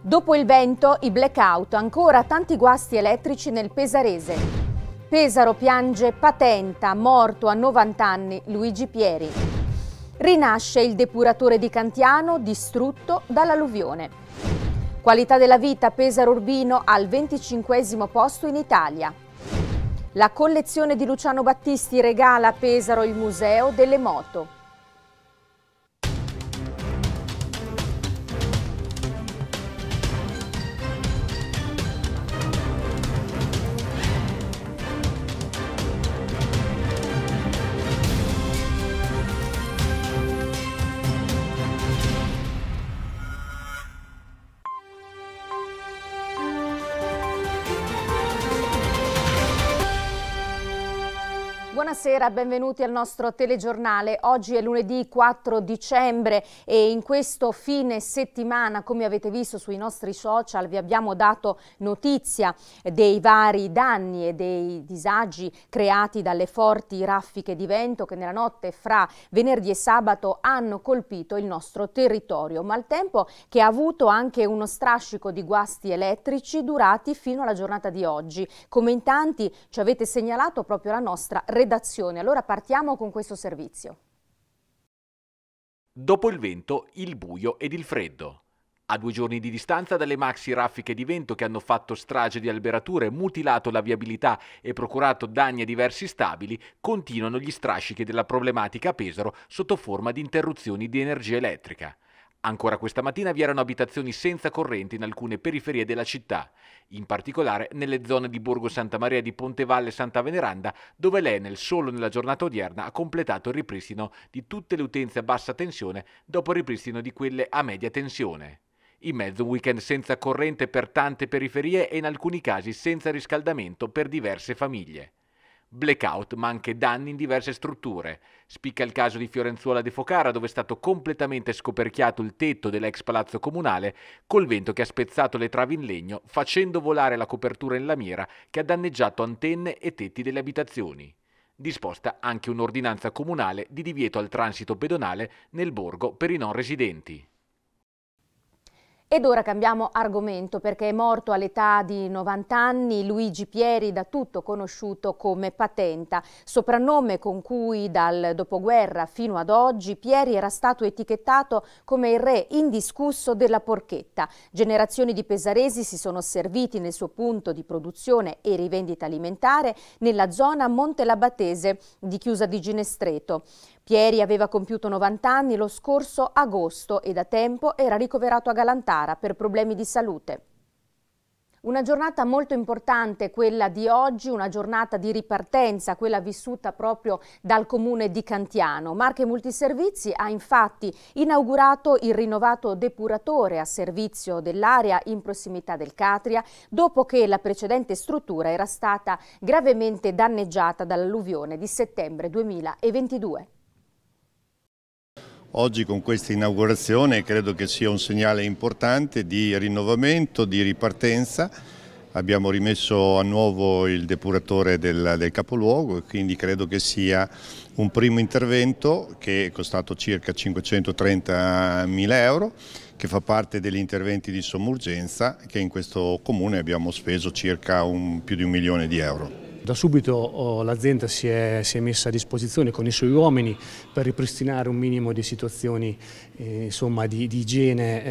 Dopo il vento, i blackout, ancora tanti guasti elettrici nel Pesarese. Pesaro piange patenta, morto a 90 anni, Luigi Pieri. Rinasce il depuratore di Cantiano, distrutto dall'alluvione. Qualità della vita Pesaro Urbino al 25 posto in Italia. La collezione di Luciano Battisti regala a Pesaro il Museo delle Moto. Buonasera, benvenuti al nostro telegiornale. Oggi è lunedì 4 dicembre e in questo fine settimana, come avete visto sui nostri social, vi abbiamo dato notizia dei vari danni e dei disagi creati dalle forti raffiche di vento che nella notte fra venerdì e sabato hanno colpito il nostro territorio, ma al tempo che ha avuto anche uno strascico di guasti elettrici durati fino alla giornata di oggi, come in tanti ci avete segnalato proprio la nostra redazione comunicazione. Allora partiamo con questo servizio. Dopo il vento, il buio ed il freddo. A due giorni di distanza dalle maxi raffiche di vento che hanno fatto strage di alberature, mutilato la viabilità e procurato danni a diversi stabili, continuano gli strascichi della problematica a Pesaro sotto forma di interruzioni di energia elettrica. Ancora questa mattina vi erano abitazioni senza corrente in alcune periferie della città, in particolare nelle zone di Borgo Santa Maria di Pontevalle e Santa Veneranda, dove l'Enel solo nella giornata odierna ha completato il ripristino di tutte le utenze a bassa tensione dopo il ripristino di quelle a media tensione. In mezzo un weekend senza corrente per tante periferie e in alcuni casi senza riscaldamento per diverse famiglie blackout, ma anche danni in diverse strutture. Spicca il caso di Fiorenzuola de Focara, dove è stato completamente scoperchiato il tetto dell'ex palazzo comunale, col vento che ha spezzato le travi in legno, facendo volare la copertura in lamiera che ha danneggiato antenne e tetti delle abitazioni. Disposta anche un'ordinanza comunale di divieto al transito pedonale nel borgo per i non residenti. Ed ora cambiamo argomento perché è morto all'età di 90 anni Luigi Pieri, da tutto conosciuto come Patenta, soprannome con cui dal dopoguerra fino ad oggi Pieri era stato etichettato come il re indiscusso della porchetta. Generazioni di pesaresi si sono serviti nel suo punto di produzione e rivendita alimentare nella zona Montelabatese di Chiusa di Ginestreto. Pieri aveva compiuto 90 anni lo scorso agosto e da tempo era ricoverato a Galantara per problemi di salute. Una giornata molto importante quella di oggi, una giornata di ripartenza, quella vissuta proprio dal comune di Cantiano. Marche Multiservizi ha infatti inaugurato il rinnovato depuratore a servizio dell'area in prossimità del Catria, dopo che la precedente struttura era stata gravemente danneggiata dall'alluvione di settembre 2022. Oggi con questa inaugurazione credo che sia un segnale importante di rinnovamento, di ripartenza. Abbiamo rimesso a nuovo il depuratore del, del capoluogo e quindi credo che sia un primo intervento che è costato circa 530 mila euro che fa parte degli interventi di somma che in questo comune abbiamo speso circa un, più di un milione di euro. Da subito oh, l'azienda si, si è, messa a disposizione con i suoi uomini per ripristinare un minimo di situazioni eh, insomma, di, di igiene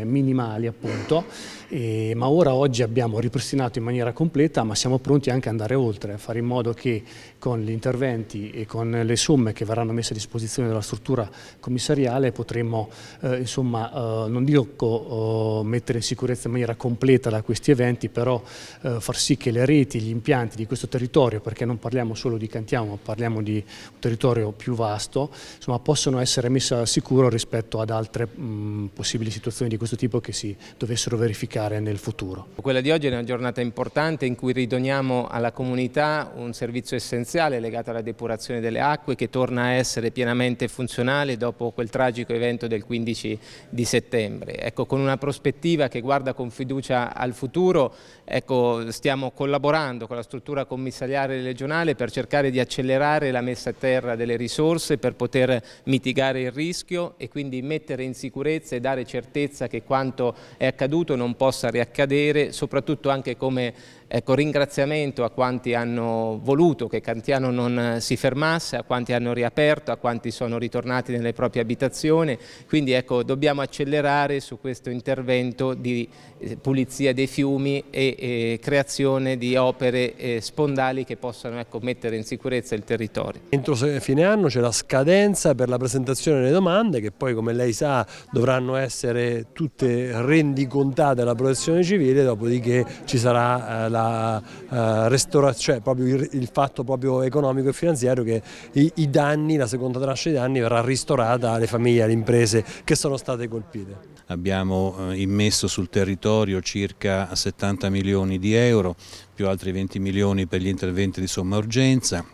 eh, minimali appunto, e, ma ora oggi abbiamo ripristinato in maniera completa ma siamo pronti anche ad andare oltre, a fare in modo che con gli interventi e con le somme che verranno messe a disposizione dalla struttura commissariale potremo eh, insomma, eh, non dico oh, mettere in sicurezza in maniera completa da questi eventi, però eh, far sì che le reti, gli impianti di questo territorio, perché non parliamo solo di Cantiamo, ma parliamo di un territorio più vasto, insomma, possono essere messe al sicuro rispetto ad altre mh, possibili situazioni di questo tipo che si dovessero verificare nel futuro. Quella di oggi è una giornata importante in cui ridoniamo alla comunità un servizio essenziale legato alla depurazione delle acque che torna a essere pienamente funzionale dopo quel tragico evento del 15 di settembre. Ecco, con una prospettiva che guarda con fiducia al futuro, ecco, stiamo collaborando con la struttura struttura commissariale regionale per cercare di accelerare la messa a terra delle risorse per poter mitigare il rischio e quindi mettere in sicurezza e dare certezza che quanto è accaduto non possa riaccadere, soprattutto anche come Ecco, ringraziamento a quanti hanno voluto che Cantiano non eh, si fermasse, a quanti hanno riaperto, a quanti sono ritornati nelle proprie abitazioni, quindi ecco, dobbiamo accelerare su questo intervento di eh, pulizia dei fiumi e, e creazione di opere eh, spondali che possano ecco, mettere in sicurezza il territorio. Entro fine anno c'è la scadenza per la presentazione delle domande che poi come lei sa dovranno essere tutte rendicontate alla protezione civile, dopodiché ci sarà eh, la la eh, restaurazione, cioè proprio il, il, fatto proprio economico e finanziario che i, i danni, la seconda tranche dei danni verrà ristorata alle famiglie, alle imprese che sono state colpite. Abbiamo eh, immesso sul territorio circa 70 milioni di euro, più altri 20 milioni per gli interventi di somma urgenza,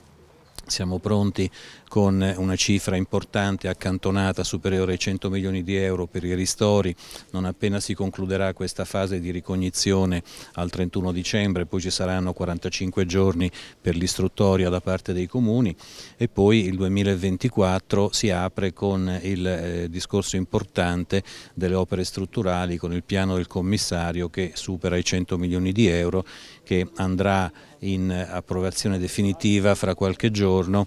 siamo pronti con una cifra importante accantonata superiore ai 100 milioni di euro per i ristori, non appena si concluderà questa fase di ricognizione al 31 dicembre, poi ci saranno 45 giorni per l'istruttoria da parte dei comuni e poi il 2024 si apre con il eh, discorso importante delle opere strutturali con il piano del commissario che supera i 100 milioni di euro che andrà in approvazione definitiva fra qualche giorno.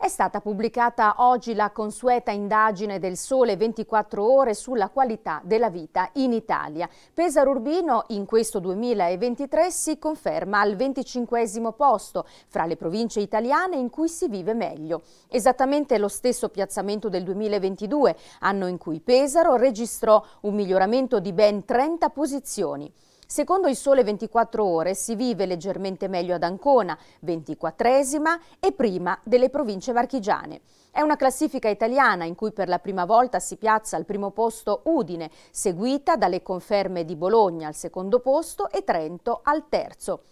È stata pubblicata oggi la consueta indagine del Sole 24 ore sulla qualità della vita in Italia. Pesaro Urbino in questo 2023 si conferma al 25 posto fra le province italiane in cui si vive meglio. Esattamente lo stesso piazzamento del 2022, anno in cui Pesaro registrò un miglioramento di ben 30 posizioni. Secondo il Sole 24 Ore si vive leggermente meglio ad Ancona, 24esima e prima delle province marchigiane. È una classifica italiana in cui per la prima volta si piazza al primo posto Udine, seguita dalle conferme di Bologna al secondo posto e Trento al terzo.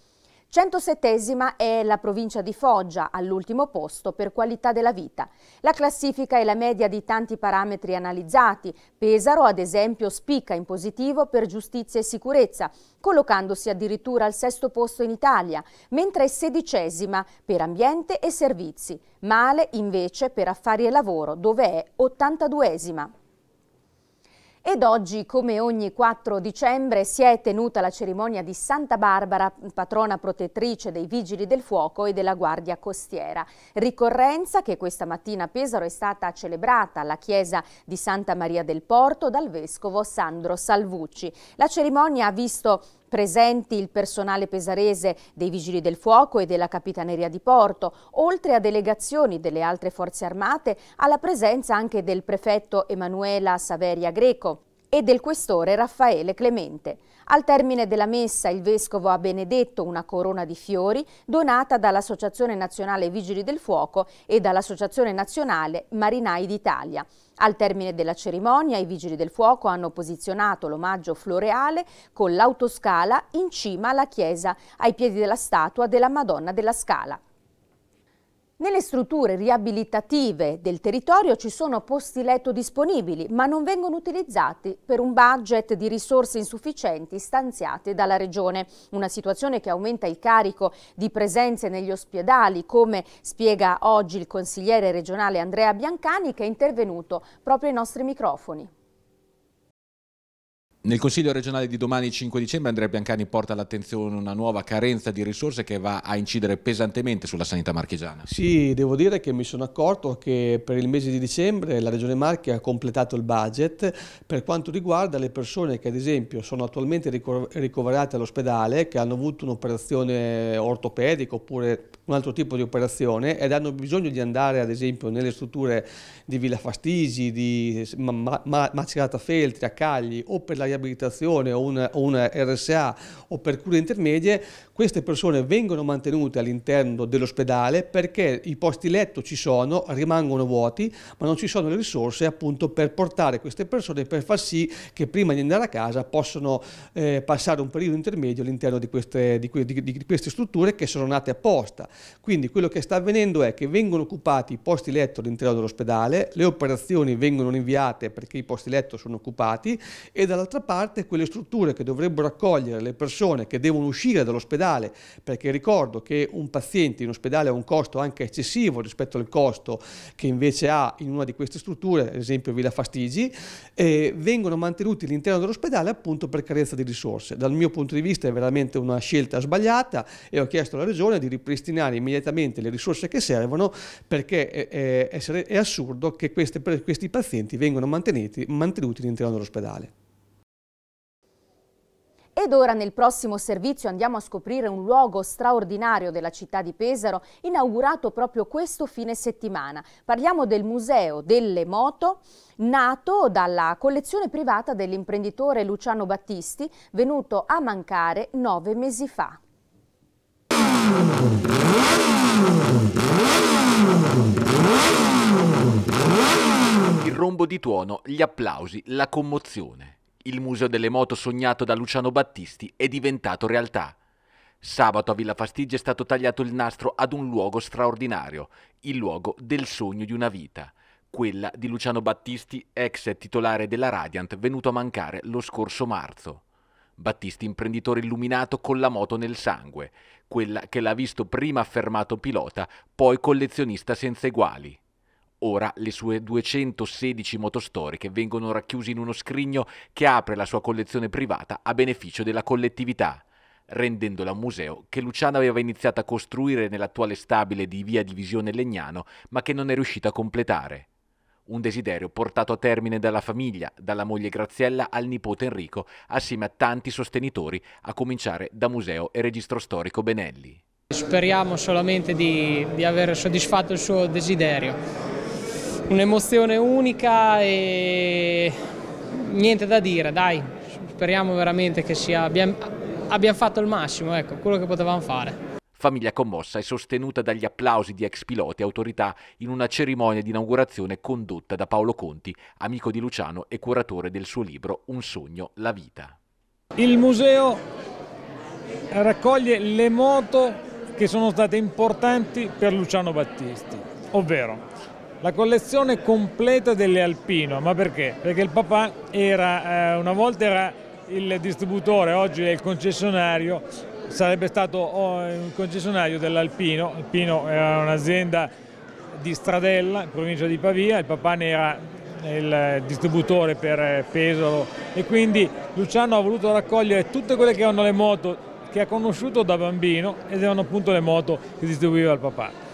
107 è la provincia di Foggia, all'ultimo posto per qualità della vita. La classifica è la media di tanti parametri analizzati. Pesaro, ad esempio, spicca in positivo per giustizia e sicurezza, collocandosi addirittura al sesto posto in Italia, mentre è sedicesima per ambiente e servizi. Male, invece, per affari e lavoro, dove è 82esima. Ed oggi, come ogni 4 dicembre, si è tenuta la cerimonia di Santa Barbara, patrona protettrice dei Vigili del Fuoco e della Guardia Costiera. Ricorrenza che questa mattina a Pesaro è stata celebrata alla chiesa di Santa Maria del Porto dal vescovo Sandro Salvucci. La cerimonia ha visto presenti il personale pesarese dei Vigili del Fuoco e della Capitaneria di Porto, oltre a delegazioni delle altre forze armate, alla presenza anche del prefetto Emanuela Saveria Greco, e del questore Raffaele Clemente. Al termine della messa il vescovo ha benedetto una corona di fiori donata dall'Associazione Nazionale Vigili del Fuoco e dall'Associazione Nazionale Marinai d'Italia. Al termine della cerimonia i Vigili del Fuoco hanno posizionato l'omaggio floreale con l'autoscala in cima alla chiesa ai piedi della statua della Madonna della Scala. Nelle strutture riabilitative del territorio ci sono posti letto disponibili, ma non vengono utilizzati per un budget di risorse insufficienti stanziate dalla Regione. Una situazione che aumenta il carico di presenze negli ospedali, come spiega oggi il consigliere regionale Andrea Biancani, che è intervenuto proprio ai nostri microfoni. Nel Consiglio regionale di domani 5 dicembre Andrea Biancani porta all'attenzione una nuova carenza di risorse che va a incidere pesantemente sulla sanità marchigiana. Sì, devo dire che mi sono accorto che per il mese di dicembre la Regione Marche ha completato il budget per quanto riguarda le persone che ad esempio sono attualmente ricoverate all'ospedale, che hanno avuto un'operazione ortopedica oppure un altro tipo di operazione ed hanno bisogno di andare ad esempio nelle strutture di Villa Fastigi, di Macerata Feltri, a Cagli o per la riabilitazione o una, o un RSA o per cure intermedie queste persone vengono mantenute all'interno dell'ospedale perché i posti letto ci sono, rimangono vuoti, ma non ci sono le risorse appunto per portare queste persone per far sì che prima di andare a casa possano eh, passare un periodo intermedio all'interno di, di, di, di queste strutture che sono nate apposta. Quindi quello che sta avvenendo è che vengono occupati i posti letto all'interno dell'ospedale, le operazioni vengono rinviate perché i posti letto sono occupati e dall'altra parte quelle strutture che dovrebbero accogliere le persone che devono uscire dall'ospedale ospedale, perché ricordo che un paziente in ospedale ha un costo anche eccessivo rispetto al costo che invece ha in una di queste strutture, ad esempio Villa Fastigi, e vengono mantenuti all'interno dell'ospedale appunto per carenza di risorse. Dal mio punto di vista è veramente una scelta sbagliata e ho chiesto alla Regione di ripristinare immediatamente le risorse che servono perché è, è, è assurdo che queste, questi pazienti vengano mantenuti all'interno dell'ospedale. Ed ora nel prossimo servizio andiamo a scoprire un luogo straordinario della città di Pesaro, inaugurato proprio questo fine settimana. Parliamo del Museo delle Moto, nato dalla collezione privata dell'imprenditore Luciano Battisti, venuto a mancare nove mesi fa. Il rombo di tuono, gli applausi, la commozione il museo delle moto sognato da Luciano Battisti è diventato realtà. Sabato a Villa Fastigia è stato tagliato il nastro ad un luogo straordinario, il luogo del sogno di una vita, quella di Luciano Battisti, ex titolare della Radiant, venuto a mancare lo scorso marzo. Battisti imprenditore illuminato con la moto nel sangue, quella che l'ha visto prima affermato pilota, poi collezionista senza eguali. Ora le sue 216 motostoriche vengono racchiuse in uno scrigno che apre la sua collezione privata a beneficio della collettività, rendendola un museo che Luciano aveva iniziato a costruire nell'attuale stabile di via Divisione Legnano, ma che non è riuscito a completare. Un desiderio portato a termine dalla famiglia, dalla moglie Graziella al nipote Enrico, assieme a tanti sostenitori, a cominciare da Museo e Registro Storico Benelli. Speriamo solamente di, di aver soddisfatto il suo desiderio. Un'emozione unica e niente da dire, dai, speriamo veramente che sia, abbiamo, abbiamo fatto il massimo, ecco, quello che potevamo fare. Famiglia commossa e sostenuta dagli applausi di ex piloti e autorità in una cerimonia di inaugurazione condotta da Paolo Conti, amico di Luciano e curatore del suo libro Un sogno, la vita. Il museo raccoglie le moto che sono state importanti per Luciano Battisti, ovvero la collezione completa delle Alpino, ma perché? Perché il papà era, eh, una volta era il distributore, oggi è il concessionario, sarebbe stato oh, un concessionario dell'Alpino, Alpino era un'azienda di Stradella, in provincia di Pavia, il papà ne era il distributore per eh, Pesaro e quindi Luciano ha voluto raccogliere tutte quelle che erano le moto che ha conosciuto da bambino ed erano appunto le moto che distribuiva il papà.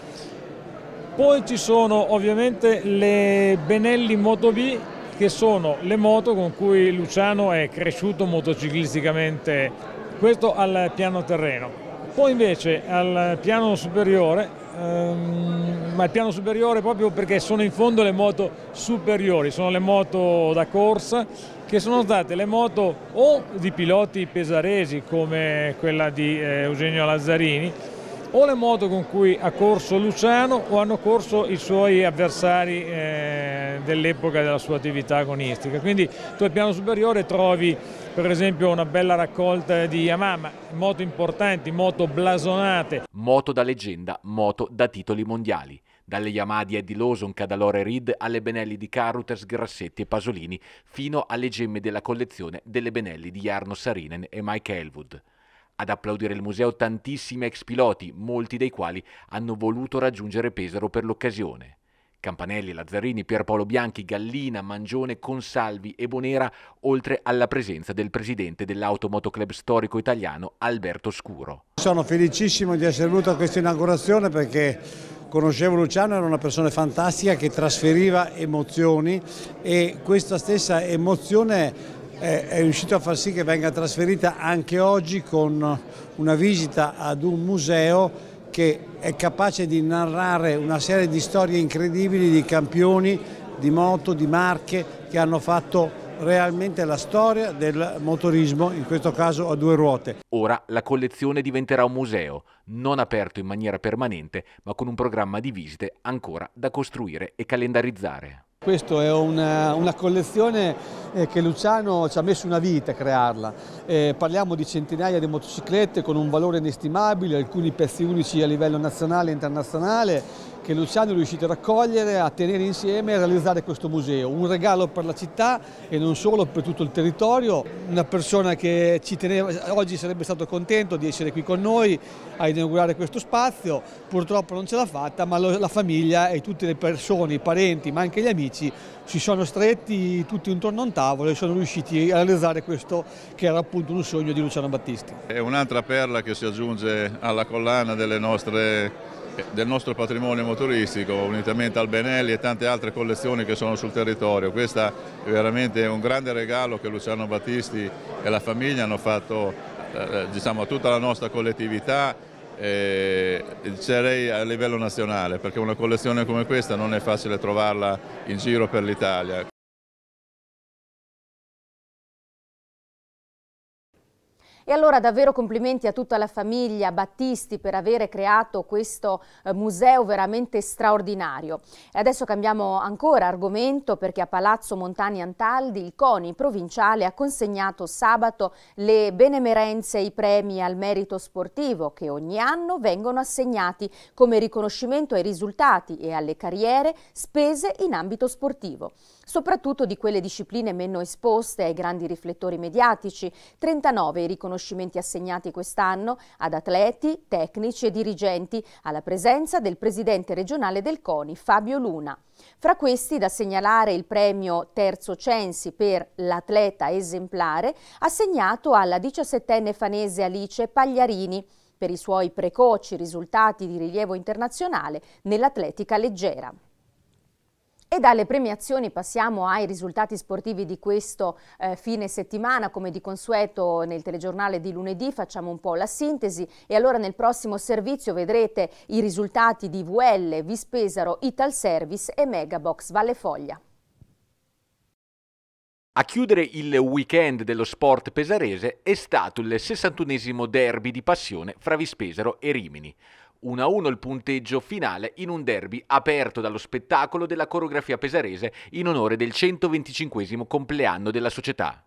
Poi ci sono ovviamente le Benelli Moto B che sono le moto con cui Luciano è cresciuto motociclisticamente, questo al piano terreno. Poi invece al piano superiore, ehm, ma al piano superiore proprio perché sono in fondo le moto superiori, sono le moto da corsa che sono state le moto o di piloti pesaresi come quella di eh, Eugenio Lazzarini o le moto con cui ha corso Luciano o hanno corso i suoi avversari eh, dell'epoca della sua attività agonistica. Quindi tu al piano superiore trovi per esempio una bella raccolta di Yamaha, moto importanti, moto blasonate. Moto da leggenda, moto da titoli mondiali. Dalle Yamaha di Eddie Lawson, Cadalore Reed, alle Benelli di Carruthers, Grassetti e Pasolini, fino alle gemme della collezione delle Benelli di Jarno Sarinen e Mike Elwood. Ad applaudire il museo tantissimi ex piloti, molti dei quali hanno voluto raggiungere Pesaro per l'occasione. Campanelli, Lazzarini, Pierpaolo Bianchi, Gallina, Mangione, Consalvi e Bonera, oltre alla presenza del presidente dell'Automotoclub storico italiano Alberto Scuro. Sono felicissimo di essere venuto a questa inaugurazione perché conoscevo Luciano, era una persona fantastica che trasferiva emozioni e questa stessa emozione è riuscito a far sì che venga trasferita anche oggi con una visita ad un museo che è capace di narrare una serie di storie incredibili di campioni di moto, di marche che hanno fatto realmente la storia del motorismo, in questo caso a due ruote. Ora la collezione diventerà un museo, non aperto in maniera permanente, ma con un programma di visite ancora da costruire e calendarizzare. Questa è una, eh, una collezione eh, che Luciano ci ha messo una vita a crearla. Eh, parliamo di centinaia di motociclette con un valore inestimabile, alcuni pezzi unici a livello nazionale e internazionale che Luciano è riuscito a raccogliere, a tenere insieme e a realizzare questo museo. Un regalo per la città e non solo, per tutto il territorio. Una persona che ci teneva, oggi sarebbe stato contento di essere qui con noi a inaugurare questo spazio, purtroppo non ce l'ha fatta, ma la famiglia e tutte le persone, i parenti, ma anche gli amici, si sono stretti tutti intorno a un tavolo e sono riusciti a realizzare questo che era appunto un sogno di Luciano Battisti. È un'altra perla che si aggiunge alla collana delle nostre eh, del nostro patrimonio motoristico, unitamente al Benelli e tante altre collezioni che sono sul territorio. Questo è veramente un grande regalo che Luciano Battisti e la famiglia hanno fatto eh, eh, diciamo, a tutta la nostra collettività eh, direi a livello nazionale perché una collezione come questa non è facile trovarla in giro per l'Italia. E allora davvero complimenti a tutta la famiglia Battisti per aver creato questo eh, museo veramente straordinario. E adesso cambiamo ancora argomento perché a Palazzo Montani Antaldi il CONI provinciale ha consegnato sabato le benemerenze e i premi al merito sportivo che ogni anno vengono assegnati come riconoscimento ai risultati e alle carriere spese in ambito sportivo, soprattutto di quelle discipline meno esposte ai grandi riflettori mediatici, 39 i riconoscimenti riconoscimenti assegnati quest'anno ad atleti, tecnici e dirigenti, alla presenza del presidente regionale del CONI, Fabio Luna. Fra questi da segnalare il premio Terzo Censi per l'atleta esemplare assegnato alla 17enne fanese Alice Pagliarini per i suoi precoci risultati di rilievo internazionale nell'atletica leggera. E dalle premiazioni passiamo ai risultati sportivi di questo eh, fine settimana, come di consueto nel telegiornale di lunedì facciamo un po' la sintesi e allora nel prossimo servizio vedrete i risultati di VL, Vispesaro, Ital Service e Megabox Valle Foglia. A chiudere il weekend dello sport pesarese è stato il 61esimo derby di passione fra Vispesaro e Rimini. 1-1 il punteggio finale in un derby aperto dallo spettacolo della coreografia pesarese in onore del 125 compleanno della società.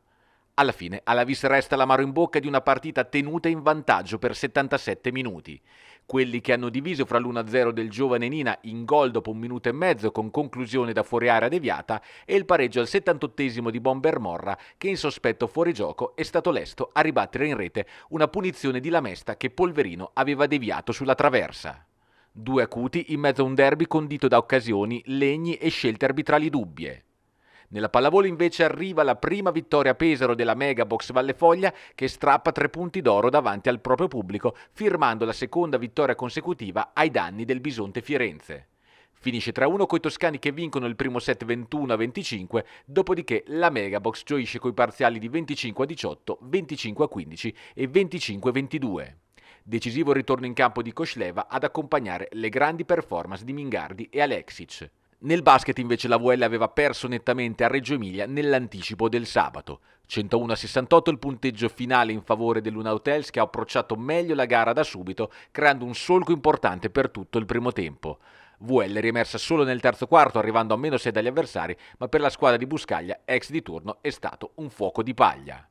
Alla fine, alla vis resta l'amaro in bocca di una partita tenuta in vantaggio per 77 minuti quelli che hanno diviso fra l'1-0 del giovane Nina in gol dopo un minuto e mezzo con conclusione da fuori area deviata e il pareggio al 78 di Bomber Morra che in sospetto fuori gioco è stato lesto a ribattere in rete una punizione di Lamesta che Polverino aveva deviato sulla traversa. Due acuti in mezzo a un derby condito da occasioni, legni e scelte arbitrali dubbie. Nella pallavolo invece arriva la prima vittoria a Pesaro della Mega Box Vallefoglia che strappa tre punti d'oro davanti al proprio pubblico, firmando la seconda vittoria consecutiva ai danni del Bisonte Firenze. Finisce 3-1 coi toscani che vincono il primo set 21-25, dopodiché la Megabox gioisce coi parziali di 25-18, 25-15 e 25-22. Decisivo ritorno in campo di Kosleva ad accompagnare le grandi performance di Mingardi e Alexic. Nel basket invece la VL aveva perso nettamente a Reggio Emilia nell'anticipo del sabato. 101 a 68 il punteggio finale in favore dell'Una Hotels che ha approcciato meglio la gara da subito, creando un solco importante per tutto il primo tempo. VL riemersa solo nel terzo quarto, arrivando a meno 6 dagli avversari, ma per la squadra di Buscaglia, ex di turno, è stato un fuoco di paglia.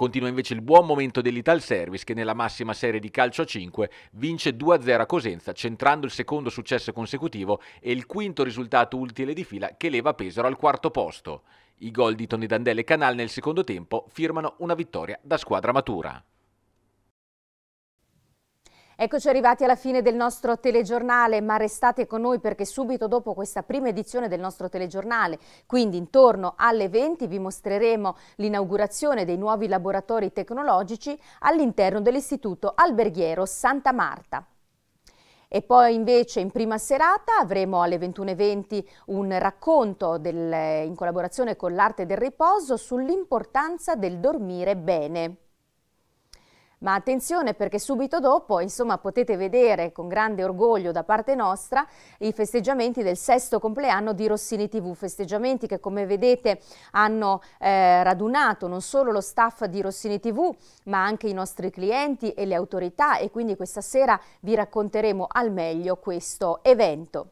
Continua invece il buon momento dell'Ital Service che nella massima serie di calcio a 5 vince 2-0 a Cosenza, centrando il secondo successo consecutivo e il quinto risultato utile di fila che leva Pesaro al quarto posto. I gol di Toni Dandelle e Canal nel secondo tempo firmano una vittoria da squadra matura. Eccoci arrivati alla fine del nostro telegiornale, ma restate con noi perché subito dopo questa prima edizione del nostro telegiornale, quindi intorno alle 20, vi mostreremo l'inaugurazione dei nuovi laboratori tecnologici all'interno dell'Istituto Alberghiero Santa Marta. E poi invece in prima serata avremo alle 21.20 un racconto del, in collaborazione con l'arte del riposo sull'importanza del dormire bene ma attenzione perché subito dopo insomma, potete vedere con grande orgoglio da parte nostra i festeggiamenti del sesto compleanno di Rossini TV, festeggiamenti che come vedete hanno eh, radunato non solo lo staff di Rossini TV ma anche i nostri clienti e le autorità e quindi questa sera vi racconteremo al meglio questo evento.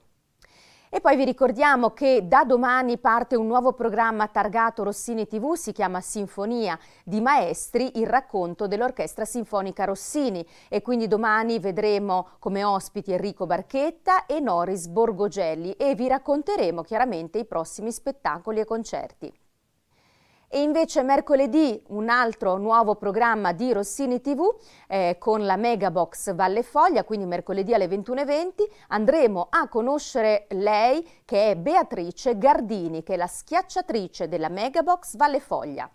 E poi vi ricordiamo che da domani parte un nuovo programma targato Rossini TV, si chiama Sinfonia di Maestri, il racconto dell'Orchestra Sinfonica Rossini e quindi domani vedremo come ospiti Enrico Barchetta e Noris Borgogelli e vi racconteremo chiaramente i prossimi spettacoli e concerti. E invece mercoledì un altro nuovo programma di Rossini TV eh, con la Megabox Valle Foglia, quindi mercoledì alle 21.20 andremo a conoscere lei che è Beatrice Gardini, che è la schiacciatrice della Megabox Valle Foglia.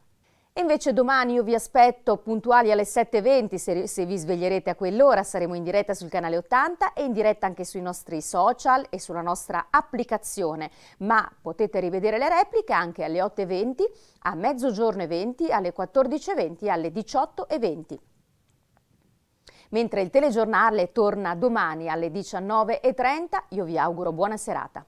E invece domani io vi aspetto puntuali alle 7.20, se, se, vi sveglierete a quell'ora saremo in diretta sul canale 80 e in diretta anche sui nostri social e sulla nostra applicazione, ma potete rivedere le repliche anche alle 8.20, a mezzogiorno e 20, alle 14.20 e alle 18.20 mentre il telegiornale torna domani alle 19.30, io vi auguro buona serata.